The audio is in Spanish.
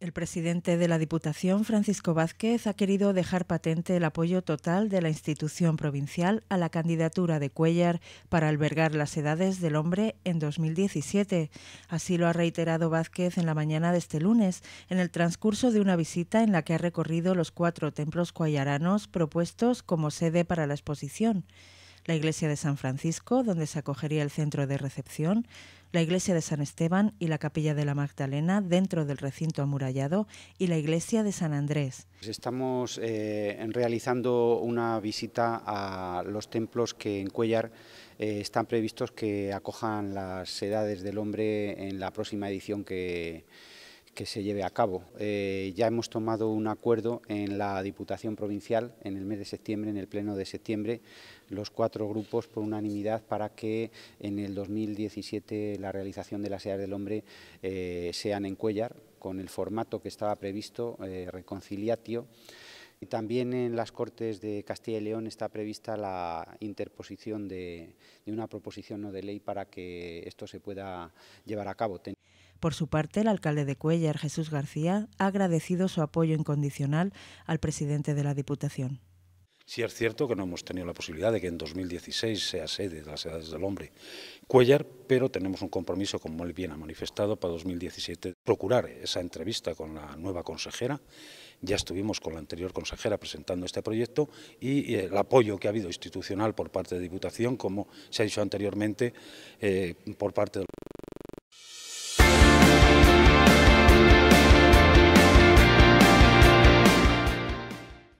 El presidente de la Diputación, Francisco Vázquez, ha querido dejar patente el apoyo total de la institución provincial a la candidatura de Cuellar para albergar las edades del hombre en 2017. Así lo ha reiterado Vázquez en la mañana de este lunes, en el transcurso de una visita en la que ha recorrido los cuatro templos cuellaranos propuestos como sede para la exposición. La iglesia de San Francisco, donde se acogería el centro de recepción, la iglesia de San Esteban y la capilla de la Magdalena dentro del recinto amurallado y la iglesia de San Andrés. Estamos eh, realizando una visita a los templos que en Cuellar eh, están previstos que acojan las edades del hombre en la próxima edición que que se lleve a cabo. Eh, ya hemos tomado un acuerdo en la Diputación Provincial en el mes de septiembre, en el Pleno de septiembre, los cuatro grupos por unanimidad para que en el 2017 la realización de la edades del hombre eh, sean en Cuellar, con el formato que estaba previsto, eh, reconciliatio. Y también en las Cortes de Castilla y León está prevista la interposición de, de una proposición no de ley para que esto se pueda llevar a cabo. Por su parte, el alcalde de Cuellar, Jesús García, ha agradecido su apoyo incondicional al presidente de la Diputación. Sí es cierto que no hemos tenido la posibilidad de que en 2016 sea sede de las edades del hombre Cuellar, pero tenemos un compromiso, como él bien ha manifestado, para 2017, procurar esa entrevista con la nueva consejera. Ya estuvimos con la anterior consejera presentando este proyecto y eh, el apoyo que ha habido institucional por parte de Diputación, como se ha dicho anteriormente, eh, por parte del...